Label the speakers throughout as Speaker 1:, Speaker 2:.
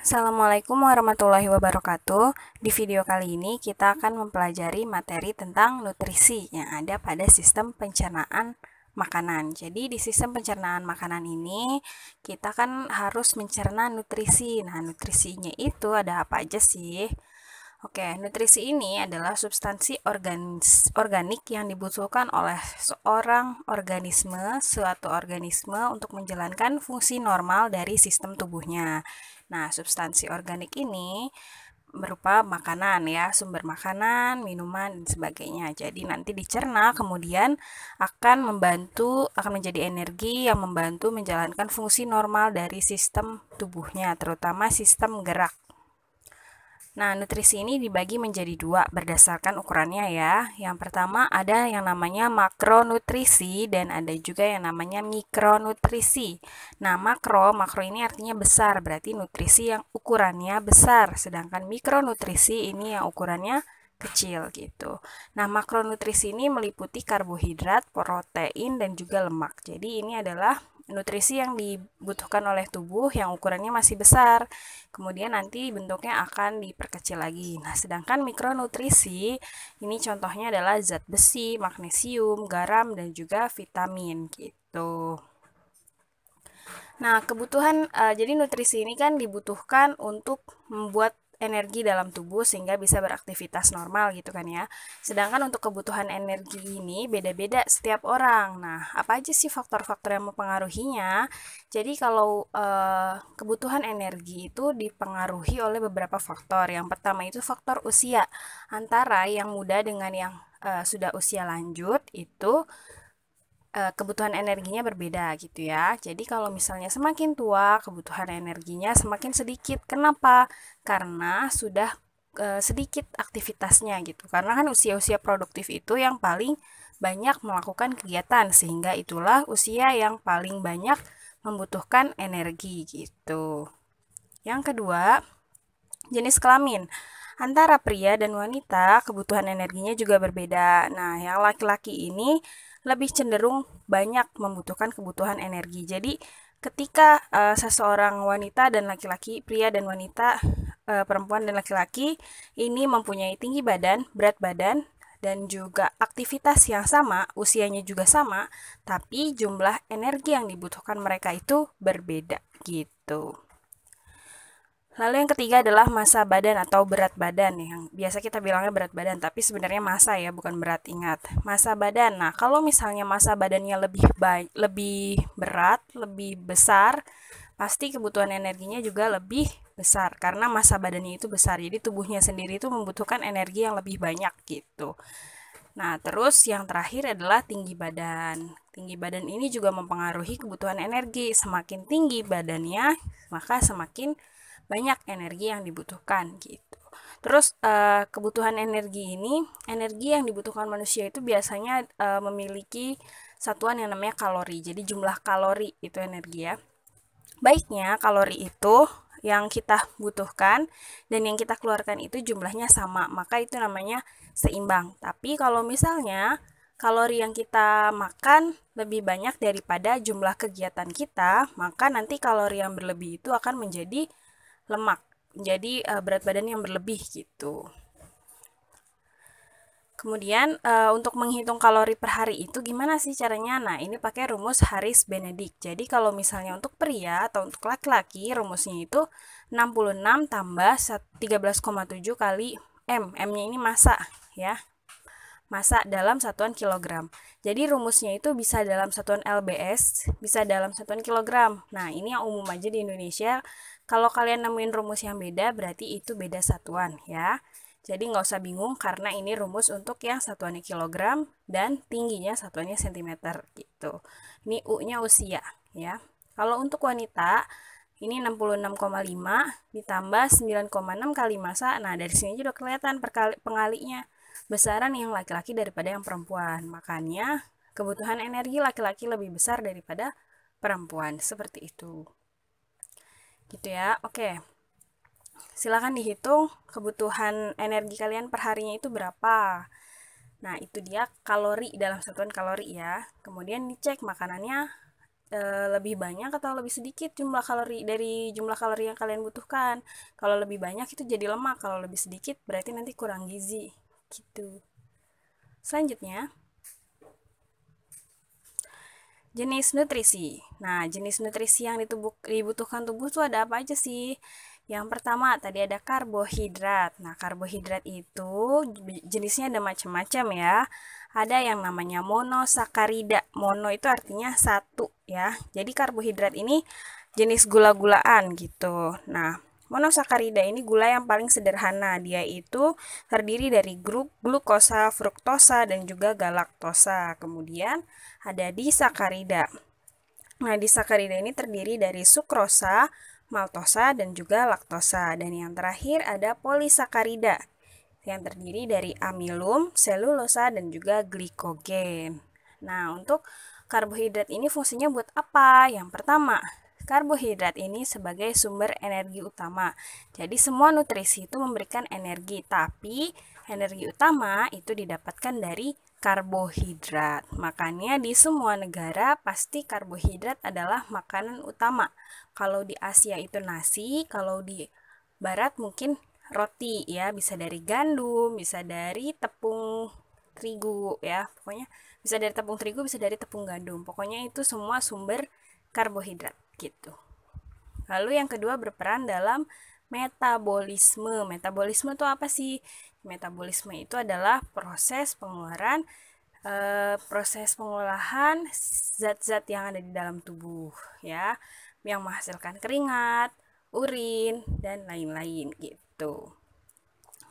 Speaker 1: Assalamualaikum warahmatullahi wabarakatuh. Di video kali ini kita akan mempelajari materi tentang nutrisi yang ada pada sistem pencernaan makanan. Jadi di sistem pencernaan makanan ini kita kan harus mencerna nutrisi. Nah, nutrisinya itu ada apa aja sih? Oke, nutrisi ini adalah substansi organis, organik yang dibutuhkan oleh seorang organisme, suatu organisme untuk menjalankan fungsi normal dari sistem tubuhnya. Nah, substansi organik ini berupa makanan ya, sumber makanan, minuman dan sebagainya. Jadi nanti dicerna kemudian akan membantu akan menjadi energi yang membantu menjalankan fungsi normal dari sistem tubuhnya, terutama sistem gerak. Nah, nutrisi ini dibagi menjadi dua berdasarkan ukurannya ya. Yang pertama ada yang namanya makronutrisi dan ada juga yang namanya mikronutrisi. Nah, makro, makro ini artinya besar, berarti nutrisi yang ukurannya besar, sedangkan mikronutrisi ini yang ukurannya kecil gitu. Nah, makronutrisi ini meliputi karbohidrat, protein, dan juga lemak. Jadi, ini adalah nutrisi yang dibutuhkan oleh tubuh yang ukurannya masih besar. Kemudian nanti bentuknya akan diperkecil lagi. Nah, sedangkan mikronutrisi ini contohnya adalah zat besi, magnesium, garam dan juga vitamin gitu. Nah, kebutuhan uh, jadi nutrisi ini kan dibutuhkan untuk membuat energi dalam tubuh sehingga bisa beraktivitas normal gitu kan ya. Sedangkan untuk kebutuhan energi ini beda-beda setiap orang. Nah, apa aja sih faktor-faktor yang mempengaruhinya? Jadi kalau eh, kebutuhan energi itu dipengaruhi oleh beberapa faktor. Yang pertama itu faktor usia antara yang muda dengan yang eh, sudah usia lanjut itu Eh, kebutuhan energinya berbeda gitu ya. Jadi kalau misalnya semakin tua, kebutuhan energinya semakin sedikit. Kenapa? Karena sudah e, sedikit aktivitasnya gitu. Karena kan usia-usia produktif itu yang paling banyak melakukan kegiatan sehingga itulah usia yang paling banyak membutuhkan energi gitu. Yang kedua, jenis kelamin. Antara pria dan wanita, kebutuhan energinya juga berbeda. Nah, yang laki-laki ini lebih cenderung banyak membutuhkan kebutuhan energi. Jadi, ketika uh, seseorang wanita dan laki-laki, pria dan wanita, uh, perempuan dan laki-laki ini mempunyai tinggi badan, berat badan, dan juga aktivitas yang sama, usianya juga sama, tapi jumlah energi yang dibutuhkan mereka itu berbeda gitu. Lalu yang ketiga adalah masa badan atau berat badan yang biasa kita bilangnya berat badan tapi sebenarnya masa ya bukan berat ingat. Masa badan. Nah, kalau misalnya masa badannya lebih baik, lebih berat, lebih besar, pasti kebutuhan energinya juga lebih besar karena masa badannya itu besar. Jadi tubuhnya sendiri itu membutuhkan energi yang lebih banyak gitu. Nah, terus yang terakhir adalah tinggi badan. Tinggi badan ini juga mempengaruhi kebutuhan energi. Semakin tinggi badannya, maka semakin banyak energi yang dibutuhkan gitu. Terus uh, kebutuhan energi ini, energi yang dibutuhkan manusia itu biasanya uh, memiliki satuan yang namanya kalori. Jadi jumlah kalori itu energi ya. Baiknya kalori itu yang kita butuhkan dan yang kita keluarkan itu jumlahnya sama, maka itu namanya seimbang. Tapi kalau misalnya kalori yang kita makan lebih banyak daripada jumlah kegiatan kita, maka nanti kalori yang berlebih itu akan menjadi lemak jadi uh, berat badan yang berlebih gitu Kemudian uh, untuk menghitung kalori per hari itu gimana sih caranya? Nah, ini pakai rumus Haris Benedict. Jadi kalau misalnya untuk pria atau untuk laki-laki rumusnya itu 66 tambah 13,7 kali M. M-nya ini massa ya. Massa dalam satuan kilogram. Jadi rumusnya itu bisa dalam satuan LBS, bisa dalam satuan kilogram. Nah, ini yang umum aja di Indonesia kalau kalian nemuin rumus yang beda, berarti itu beda satuan ya. Jadi nggak usah bingung karena ini rumus untuk yang satuannya kilogram dan tingginya satuannya sentimeter gitu. Ini U-nya usia ya. Kalau untuk wanita, ini 66,5 ditambah 9,6 kali masa. Nah, dari sini juga kelihatan perkali, pengalinya besaran yang laki-laki daripada yang perempuan. Makanya kebutuhan energi laki-laki lebih besar daripada perempuan. Seperti itu gitu ya oke okay. silahkan dihitung kebutuhan energi kalian perharinya itu berapa nah itu dia kalori dalam satuan kalori ya kemudian dicek makanannya e, lebih banyak atau lebih sedikit jumlah kalori dari jumlah kalori yang kalian butuhkan. Kalau lebih banyak itu jadi lemak, kalau lebih sedikit berarti nanti kurang gizi gitu. Selanjutnya, jenis nutrisi. Nah, jenis nutrisi yang ditubuh, dibutuhkan tubuh itu ada apa aja sih? Yang pertama tadi ada karbohidrat. Nah, karbohidrat itu jenisnya ada macam-macam ya. Ada yang namanya monosakarida. Mono itu artinya satu ya. Jadi karbohidrat ini jenis gula-gulaan gitu. Nah, Monosakarida ini gula yang paling sederhana. Dia itu terdiri dari grup glukosa, fruktosa, dan juga galaktosa. Kemudian ada disakarida. Nah, disakarida ini terdiri dari sukrosa, maltosa, dan juga laktosa. Dan yang terakhir ada polisakarida yang terdiri dari amilum, selulosa, dan juga glikogen. Nah, untuk karbohidrat ini fungsinya buat apa? Yang pertama, Karbohidrat ini sebagai sumber energi utama. Jadi semua nutrisi itu memberikan energi, tapi energi utama itu didapatkan dari karbohidrat. Makanya di semua negara pasti karbohidrat adalah makanan utama. Kalau di Asia itu nasi, kalau di barat mungkin roti ya, bisa dari gandum, bisa dari tepung terigu ya. Pokoknya bisa dari tepung terigu, bisa dari tepung gandum. Pokoknya itu semua sumber karbohidrat gitu. Lalu yang kedua berperan dalam metabolisme. Metabolisme itu apa sih? Metabolisme itu adalah proses pengeluaran e, proses pengolahan zat-zat yang ada di dalam tubuh ya, yang menghasilkan keringat, urin dan lain-lain gitu.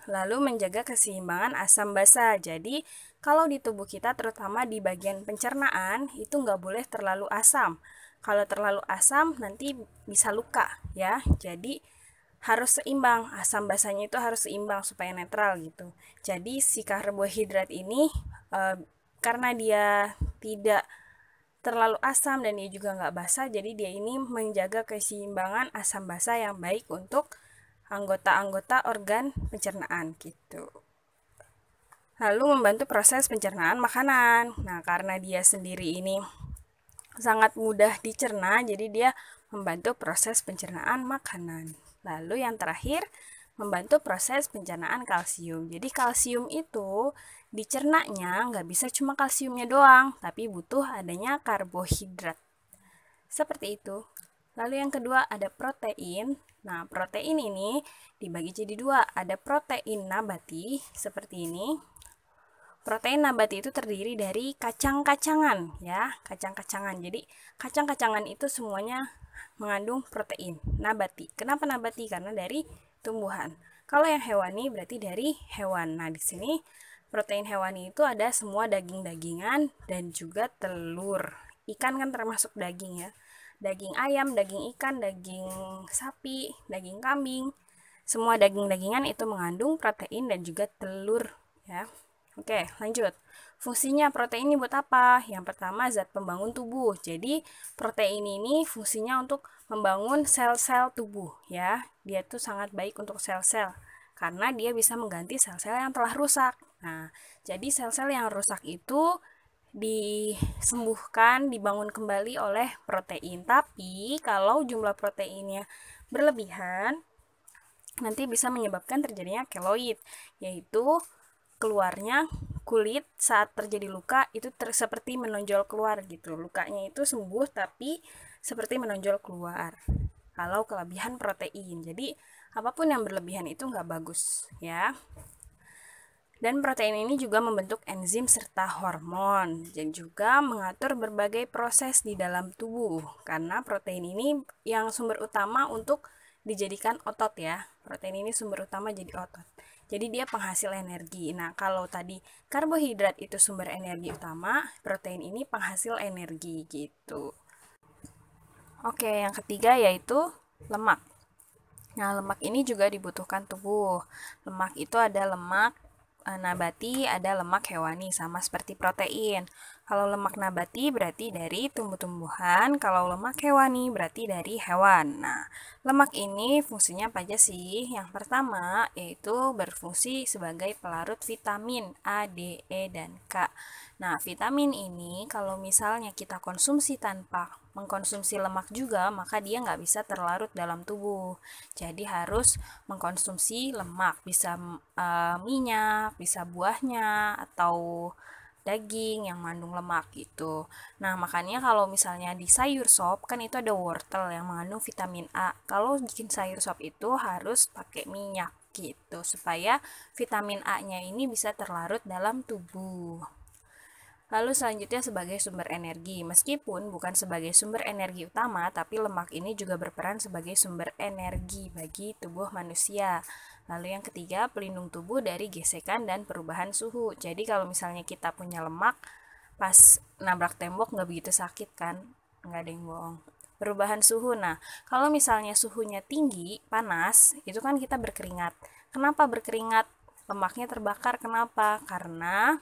Speaker 1: Lalu menjaga keseimbangan asam basa. Jadi kalau di tubuh kita terutama di bagian pencernaan itu nggak boleh terlalu asam kalau terlalu asam nanti bisa luka ya. Jadi harus seimbang. Asam basahnya itu harus seimbang supaya netral gitu. Jadi si karbohidrat ini e, karena dia tidak terlalu asam dan dia juga nggak basah, jadi dia ini menjaga keseimbangan asam basah yang baik untuk anggota-anggota organ pencernaan gitu. Lalu membantu proses pencernaan makanan. Nah, karena dia sendiri ini sangat mudah dicerna, jadi dia membantu proses pencernaan makanan. Lalu yang terakhir, membantu proses pencernaan kalsium. Jadi kalsium itu dicernanya nggak bisa cuma kalsiumnya doang, tapi butuh adanya karbohidrat. Seperti itu. Lalu yang kedua ada protein. Nah, protein ini dibagi jadi dua. Ada protein nabati seperti ini Protein nabati itu terdiri dari kacang-kacangan ya, kacang-kacangan. Jadi kacang-kacangan itu semuanya mengandung protein nabati. Kenapa nabati? Karena dari tumbuhan. Kalau yang hewani berarti dari hewan. Nah, di sini protein hewani itu ada semua daging-dagingan dan juga telur. Ikan kan termasuk daging ya. Daging ayam, daging ikan, daging sapi, daging kambing. Semua daging-dagingan itu mengandung protein dan juga telur ya. Oke, lanjut. Fungsinya protein ini buat apa? Yang pertama zat pembangun tubuh. Jadi protein ini fungsinya untuk membangun sel-sel tubuh ya. Dia tuh sangat baik untuk sel-sel karena dia bisa mengganti sel-sel yang telah rusak. Nah, jadi sel-sel yang rusak itu disembuhkan, dibangun kembali oleh protein. Tapi kalau jumlah proteinnya berlebihan, nanti bisa menyebabkan terjadinya keloid, yaitu keluarnya kulit saat terjadi luka itu ter seperti menonjol keluar gitu. Lukanya itu sembuh tapi seperti menonjol keluar. Kalau kelebihan protein. Jadi apapun yang berlebihan itu nggak bagus ya. Dan protein ini juga membentuk enzim serta hormon dan juga mengatur berbagai proses di dalam tubuh. Karena protein ini yang sumber utama untuk dijadikan otot ya. Protein ini sumber utama jadi otot. Jadi dia penghasil energi. Nah, kalau tadi karbohidrat itu sumber energi utama, protein ini penghasil energi gitu. Oke, yang ketiga yaitu lemak. Nah, lemak ini juga dibutuhkan tubuh. Lemak itu ada lemak eh, nabati, ada lemak hewani sama seperti protein. Kalau lemak nabati berarti dari tumbuh-tumbuhan, kalau lemak hewani berarti dari hewan. Nah, lemak ini fungsinya apa aja sih? Yang pertama yaitu berfungsi sebagai pelarut vitamin A, D, E, dan K. Nah, vitamin ini kalau misalnya kita konsumsi tanpa mengkonsumsi lemak juga, maka dia nggak bisa terlarut dalam tubuh. Jadi harus mengkonsumsi lemak, bisa uh, minyak, bisa buahnya, atau daging, yang mengandung lemak gitu. Nah, makanya kalau misalnya di sayur sop kan itu ada wortel yang mengandung vitamin A. Kalau bikin sayur sop itu harus pakai minyak gitu supaya vitamin A-nya ini bisa terlarut dalam tubuh. Lalu selanjutnya sebagai sumber energi. Meskipun bukan sebagai sumber energi utama, tapi lemak ini juga berperan sebagai sumber energi bagi tubuh manusia. Lalu yang ketiga, pelindung tubuh dari gesekan dan perubahan suhu. Jadi kalau misalnya kita punya lemak, pas nabrak tembok nggak begitu sakit kan? Nggak ada yang bohong perubahan suhu. Nah, kalau misalnya suhunya tinggi, panas, itu kan kita berkeringat. Kenapa berkeringat? Lemaknya terbakar. Kenapa? Karena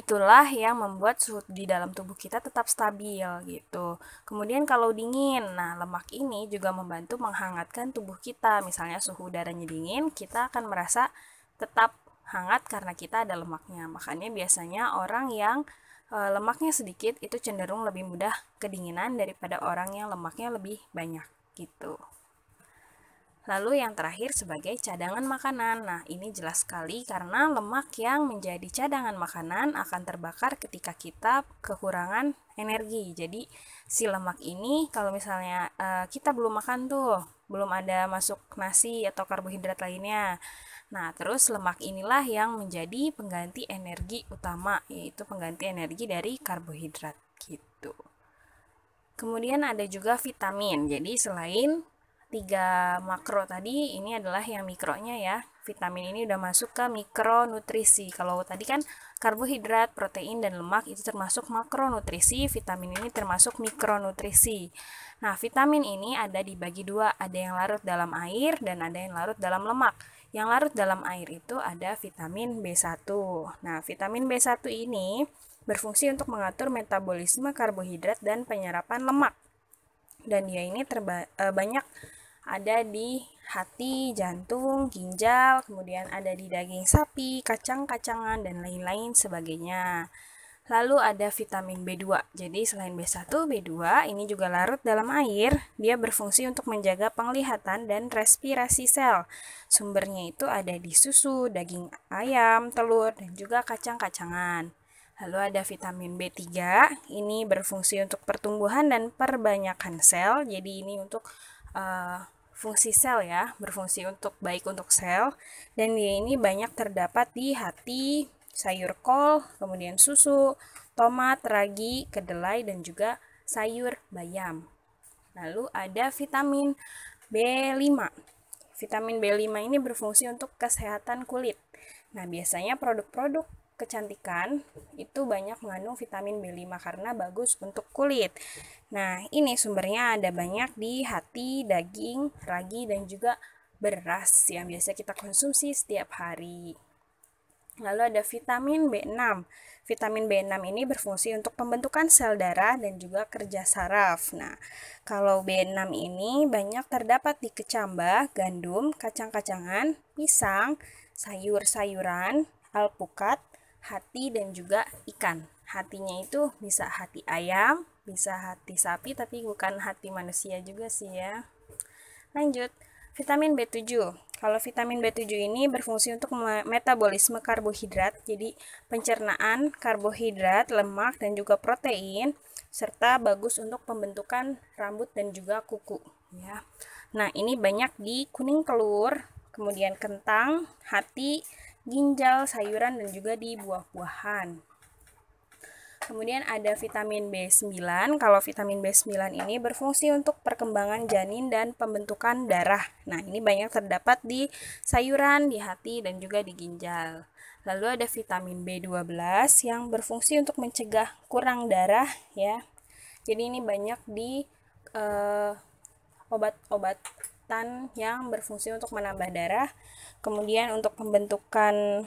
Speaker 1: Itulah yang membuat suhu di dalam tubuh kita tetap stabil gitu. Kemudian kalau dingin, nah lemak ini juga membantu menghangatkan tubuh kita. Misalnya suhu udaranya dingin, kita akan merasa tetap hangat karena kita ada lemaknya. Makanya biasanya orang yang e, lemaknya sedikit itu cenderung lebih mudah kedinginan daripada orang yang lemaknya lebih banyak gitu. Lalu yang terakhir sebagai cadangan makanan. Nah, ini jelas sekali karena lemak yang menjadi cadangan makanan akan terbakar ketika kita kekurangan energi. Jadi si lemak ini kalau misalnya uh, kita belum makan tuh, belum ada masuk nasi atau karbohidrat lainnya. Nah, terus lemak inilah yang menjadi pengganti energi utama, yaitu pengganti energi dari karbohidrat gitu. Kemudian ada juga vitamin. Jadi selain tiga makro tadi ini adalah yang mikronya ya vitamin ini udah masuk ke mikronutrisi kalau tadi kan karbohidrat protein dan lemak itu termasuk makronutrisi vitamin ini termasuk mikronutrisi nah vitamin ini ada dibagi dua ada yang larut dalam air dan ada yang larut dalam lemak yang larut dalam air itu ada vitamin B1 nah vitamin B1 ini berfungsi untuk mengatur metabolisme karbohidrat dan penyerapan lemak dan dia ini terba eh, banyak ada di hati, jantung, ginjal, kemudian ada di daging sapi, kacang-kacangan, dan lain-lain sebagainya. Lalu ada vitamin B2. Jadi selain B1, B2 ini juga larut dalam air. Dia berfungsi untuk menjaga penglihatan dan respirasi sel. Sumbernya itu ada di susu, daging ayam, telur, dan juga kacang-kacangan. Lalu ada vitamin B3. Ini berfungsi untuk pertumbuhan dan perbanyakan sel. Jadi ini untuk uh, fungsi sel ya, berfungsi untuk baik untuk sel dan dia ini banyak terdapat di hati, sayur kol, kemudian susu, tomat, ragi, kedelai dan juga sayur bayam. Lalu ada vitamin B5. Vitamin B5 ini berfungsi untuk kesehatan kulit. Nah, biasanya produk-produk kecantikan itu banyak mengandung vitamin B5 karena bagus untuk kulit. Nah, ini sumbernya ada banyak di hati, daging, ragi, dan juga beras yang biasa kita konsumsi setiap hari. Lalu ada vitamin B6. Vitamin B6 ini berfungsi untuk pembentukan sel darah dan juga kerja saraf. Nah, kalau B6 ini banyak terdapat di kecambah, gandum, kacang-kacangan, pisang, sayur-sayuran, alpukat, hati dan juga ikan. Hatinya itu bisa hati ayam, bisa hati sapi, tapi bukan hati manusia juga sih ya. Lanjut, vitamin B7. Kalau vitamin B7 ini berfungsi untuk metabolisme karbohidrat, jadi pencernaan karbohidrat, lemak, dan juga protein, serta bagus untuk pembentukan rambut dan juga kuku. Ya. Nah, ini banyak di kuning telur, kemudian kentang, hati, ginjal, sayuran, dan juga di buah-buahan. Kemudian ada vitamin B9. Kalau vitamin B9 ini berfungsi untuk perkembangan janin dan pembentukan darah. Nah, ini banyak terdapat di sayuran, di hati, dan juga di ginjal. Lalu ada vitamin B12 yang berfungsi untuk mencegah kurang darah ya. Jadi ini banyak di obat eh, obat-obat kekuatan yang berfungsi untuk menambah darah. Kemudian untuk pembentukan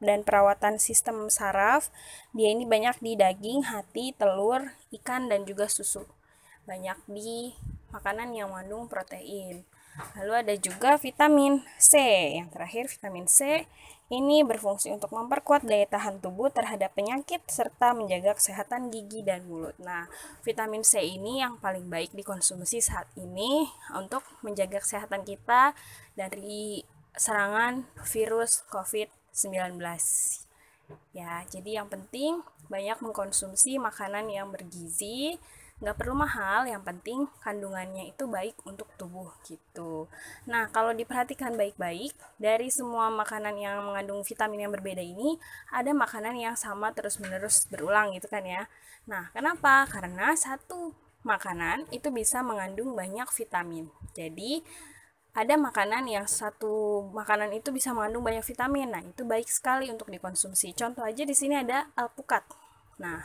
Speaker 1: dan perawatan sistem saraf, dia ini banyak di daging, hati, telur, ikan, dan juga susu. Banyak di makanan yang mengandung protein. Lalu ada juga vitamin C. Yang terakhir vitamin C ini berfungsi untuk memperkuat daya tahan tubuh terhadap penyakit serta menjaga kesehatan gigi dan mulut. Nah, vitamin C ini yang paling baik dikonsumsi saat ini untuk menjaga kesehatan kita dari serangan virus COVID-19. Ya, jadi yang penting banyak mengkonsumsi makanan yang bergizi nggak perlu mahal yang penting kandungannya itu baik untuk tubuh gitu nah kalau diperhatikan baik-baik dari semua makanan yang mengandung vitamin yang berbeda ini ada makanan yang sama terus-menerus berulang gitu kan ya nah kenapa karena satu makanan itu bisa mengandung banyak vitamin jadi ada makanan yang satu makanan itu bisa mengandung banyak vitamin. Nah, itu baik sekali untuk dikonsumsi. Contoh aja di sini ada alpukat. Nah,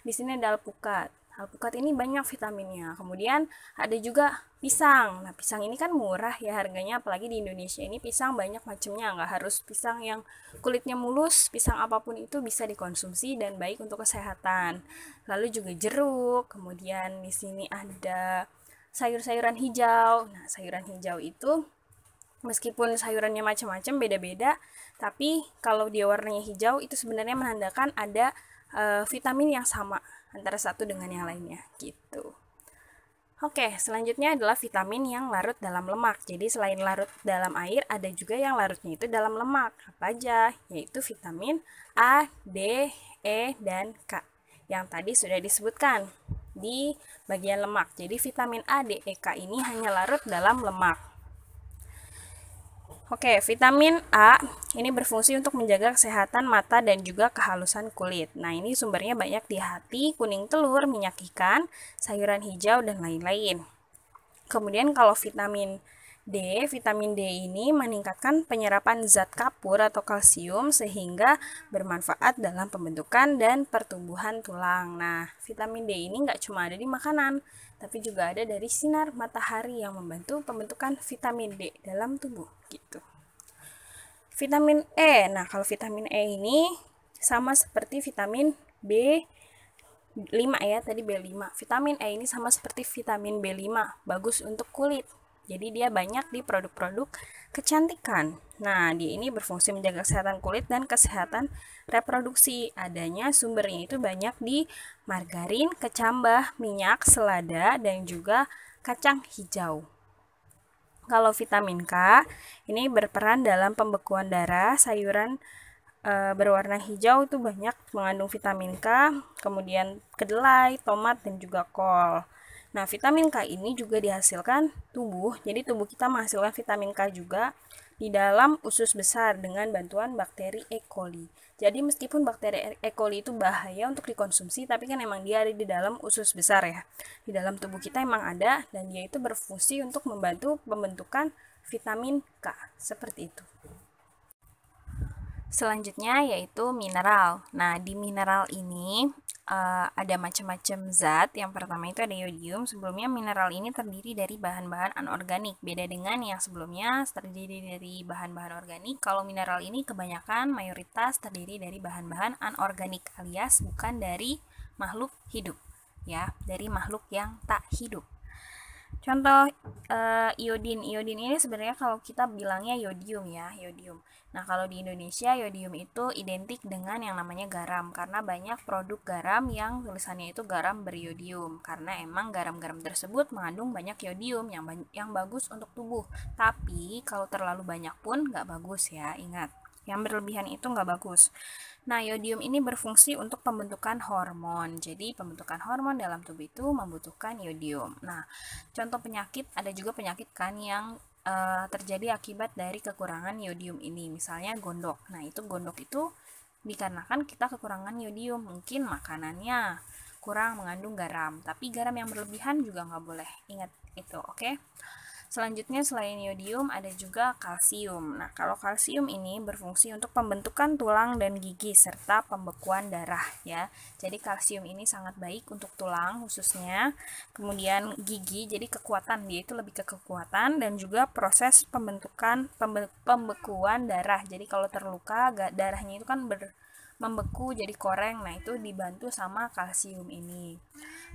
Speaker 1: di sini ada alpukat alpukat ini banyak vitaminnya. Kemudian ada juga pisang. Nah, pisang ini kan murah ya harganya, apalagi di Indonesia ini pisang banyak macamnya. Nggak harus pisang yang kulitnya mulus, pisang apapun itu bisa dikonsumsi dan baik untuk kesehatan. Lalu juga jeruk, kemudian di sini ada sayur-sayuran hijau. Nah, sayuran hijau itu meskipun sayurannya macam-macam beda-beda, tapi kalau dia warnanya hijau itu sebenarnya menandakan ada uh, vitamin yang sama antara satu dengan yang lainnya gitu. Oke, selanjutnya adalah vitamin yang larut dalam lemak. Jadi selain larut dalam air, ada juga yang larutnya itu dalam lemak. Apa aja? Yaitu vitamin A, D, E, dan K. Yang tadi sudah disebutkan di bagian lemak. Jadi vitamin A, D, E, K ini hanya larut dalam lemak. Oke, vitamin A ini berfungsi untuk menjaga kesehatan mata dan juga kehalusan kulit. Nah, ini sumbernya banyak di hati, kuning telur, minyak ikan, sayuran hijau, dan lain-lain. Kemudian kalau vitamin D, vitamin D ini meningkatkan penyerapan zat kapur atau kalsium sehingga bermanfaat dalam pembentukan dan pertumbuhan tulang. Nah, vitamin D ini nggak cuma ada di makanan, tapi juga ada dari sinar matahari yang membantu pembentukan vitamin D dalam tubuh gitu. Vitamin E. Nah, kalau vitamin E ini sama seperti vitamin B 5 ya, tadi B5. Vitamin E ini sama seperti vitamin B5, bagus untuk kulit. Jadi dia banyak di produk-produk kecantikan. Nah, dia ini berfungsi menjaga kesehatan kulit dan kesehatan reproduksi. Adanya sumbernya itu banyak di margarin, kecambah, minyak, selada, dan juga kacang hijau. Kalau vitamin K, ini berperan dalam pembekuan darah, sayuran e, berwarna hijau itu banyak mengandung vitamin K, kemudian kedelai, tomat, dan juga kol. Nah, vitamin K ini juga dihasilkan tubuh. Jadi tubuh kita menghasilkan vitamin K juga di dalam usus besar dengan bantuan bakteri E. coli. Jadi meskipun bakteri E. coli itu bahaya untuk dikonsumsi, tapi kan emang dia ada di dalam usus besar ya. Di dalam tubuh kita emang ada dan dia itu berfungsi untuk membantu pembentukan vitamin K. Seperti itu. Selanjutnya yaitu mineral. Nah, di mineral ini uh, ada macam-macam zat. Yang pertama itu ada yodium. Sebelumnya mineral ini terdiri dari bahan-bahan anorganik. Beda dengan yang sebelumnya terdiri dari bahan-bahan organik. Kalau mineral ini kebanyakan mayoritas terdiri dari bahan-bahan anorganik alias bukan dari makhluk hidup ya, dari makhluk yang tak hidup. Contoh uh, iodin. Iodin ini sebenarnya kalau kita bilangnya yodium ya, yodium. Nah, kalau di Indonesia yodium itu identik dengan yang namanya garam karena banyak produk garam yang tulisannya itu garam beriodium karena emang garam-garam tersebut mengandung banyak yodium yang yang bagus untuk tubuh. Tapi kalau terlalu banyak pun nggak bagus ya, ingat. Yang berlebihan itu nggak bagus. Nah, yodium ini berfungsi untuk pembentukan hormon. Jadi, pembentukan hormon dalam tubuh itu membutuhkan yodium. Nah, contoh penyakit, ada juga penyakit kan yang e, terjadi akibat dari kekurangan yodium ini. Misalnya gondok. Nah, itu gondok itu dikarenakan kita kekurangan yodium. Mungkin makanannya kurang mengandung garam, tapi garam yang berlebihan juga nggak boleh. Ingat itu, oke? Okay? Selanjutnya selain yodium ada juga kalsium. Nah, kalau kalsium ini berfungsi untuk pembentukan tulang dan gigi serta pembekuan darah ya. Jadi kalsium ini sangat baik untuk tulang khususnya. Kemudian gigi jadi kekuatan dia itu lebih ke kekuatan dan juga proses pembentukan pembe pembekuan darah. Jadi kalau terluka darahnya itu kan ber membeku jadi koreng. Nah, itu dibantu sama kalsium ini.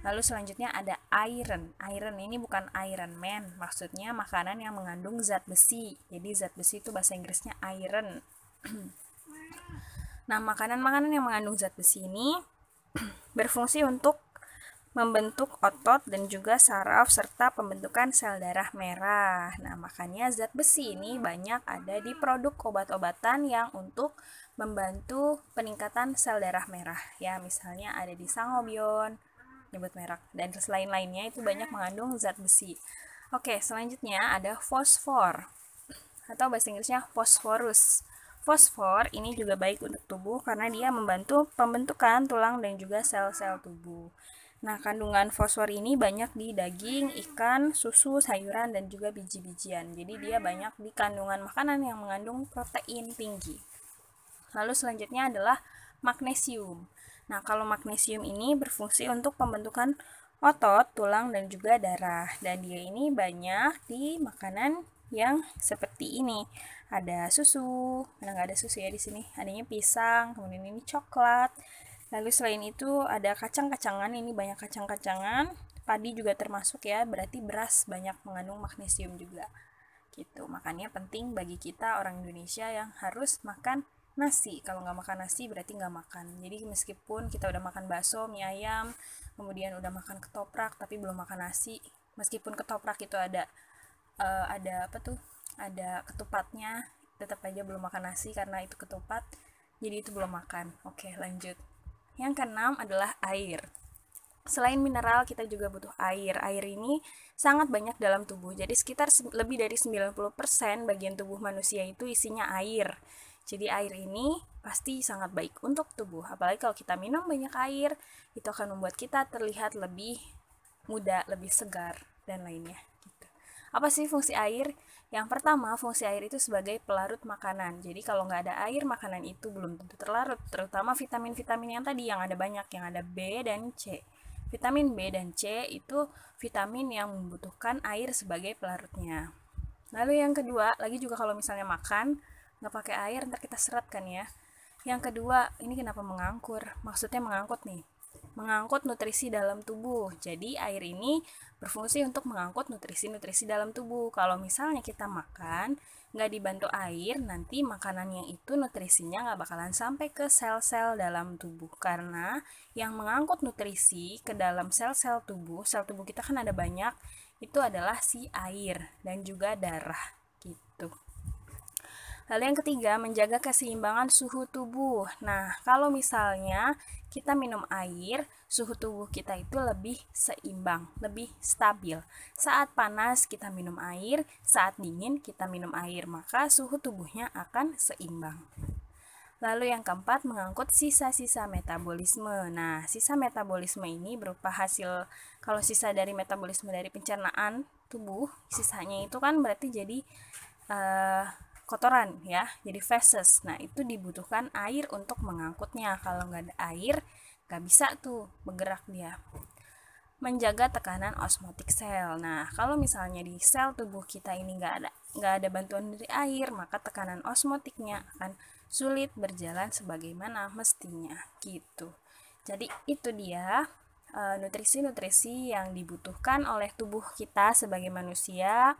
Speaker 1: Lalu selanjutnya ada iron. Iron ini bukan Iron Man, maksudnya makanan yang mengandung zat besi. Jadi zat besi itu bahasa Inggrisnya iron. nah, makanan-makanan yang mengandung zat besi ini berfungsi untuk membentuk otot dan juga saraf serta pembentukan sel darah merah. Nah, makanya zat besi ini banyak ada di produk obat-obatan yang untuk membantu peningkatan sel darah merah ya misalnya ada di sangobion nyebut merek dan selain lainnya itu banyak mengandung zat besi oke selanjutnya ada fosfor atau bahasa Inggrisnya fosforus fosfor ini juga baik untuk tubuh karena dia membantu pembentukan tulang dan juga sel-sel tubuh nah kandungan fosfor ini banyak di daging ikan susu sayuran dan juga biji-bijian jadi dia banyak di kandungan makanan yang mengandung protein tinggi Lalu selanjutnya adalah magnesium. Nah, kalau magnesium ini berfungsi untuk pembentukan otot, tulang, dan juga darah. Dan dia ini banyak di makanan yang seperti ini. Ada susu, mana nggak ada susu ya di sini. Adanya pisang, kemudian ini coklat. Lalu selain itu ada kacang-kacangan, ini banyak kacang-kacangan. Padi juga termasuk ya, berarti beras banyak mengandung magnesium juga. Gitu, makanya penting bagi kita orang Indonesia yang harus makan nasi kalau nggak makan nasi berarti nggak makan jadi meskipun kita udah makan bakso mie ayam kemudian udah makan ketoprak tapi belum makan nasi meskipun ketoprak itu ada uh, ada apa tuh ada ketupatnya tetap aja belum makan nasi karena itu ketupat jadi itu belum makan oke lanjut yang keenam adalah air Selain mineral, kita juga butuh air. Air ini sangat banyak dalam tubuh. Jadi sekitar lebih dari 90% bagian tubuh manusia itu isinya air. Jadi air ini pasti sangat baik untuk tubuh. Apalagi kalau kita minum banyak air, itu akan membuat kita terlihat lebih muda, lebih segar dan lainnya. Gitu. Apa sih fungsi air? Yang pertama, fungsi air itu sebagai pelarut makanan. Jadi kalau nggak ada air, makanan itu belum tentu terlarut, terutama vitamin-vitamin yang tadi yang ada banyak, yang ada B dan C. Vitamin B dan C itu vitamin yang membutuhkan air sebagai pelarutnya. Lalu yang kedua, lagi juga kalau misalnya makan, nggak pakai air ntar kita seret kan ya yang kedua ini kenapa mengangkur maksudnya mengangkut nih mengangkut nutrisi dalam tubuh. Jadi air ini berfungsi untuk mengangkut nutrisi-nutrisi dalam tubuh. Kalau misalnya kita makan, nggak dibantu air, nanti makanan yang itu nutrisinya nggak bakalan sampai ke sel-sel dalam tubuh. Karena yang mengangkut nutrisi ke dalam sel-sel tubuh, sel tubuh kita kan ada banyak, itu adalah si air dan juga darah. Lalu yang ketiga, menjaga keseimbangan suhu tubuh. Nah, kalau misalnya kita minum air, suhu tubuh kita itu lebih seimbang, lebih stabil. Saat panas kita minum air, saat dingin kita minum air, maka suhu tubuhnya akan seimbang. Lalu yang keempat, mengangkut sisa-sisa metabolisme. Nah, sisa metabolisme ini berupa hasil kalau sisa dari metabolisme dari pencernaan tubuh, sisanya itu kan berarti jadi uh, kotoran ya, jadi feces. Nah, itu dibutuhkan air untuk mengangkutnya. Kalau nggak ada air, nggak bisa tuh bergerak dia. Menjaga tekanan osmotik sel. Nah, kalau misalnya di sel tubuh kita ini nggak ada nggak ada bantuan dari air, maka tekanan osmotiknya akan sulit berjalan sebagaimana mestinya gitu. Jadi itu dia eh, nutrisi-nutrisi yang dibutuhkan oleh tubuh kita sebagai manusia.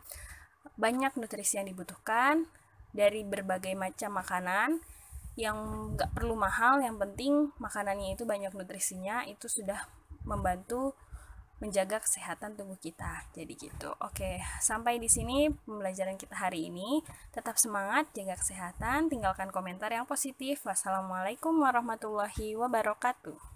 Speaker 1: Banyak nutrisi yang dibutuhkan, dari berbagai macam makanan yang nggak perlu mahal yang penting makanannya itu banyak nutrisinya itu sudah membantu menjaga kesehatan tubuh kita jadi gitu oke sampai di sini pembelajaran kita hari ini tetap semangat jaga kesehatan tinggalkan komentar yang positif wassalamualaikum warahmatullahi wabarakatuh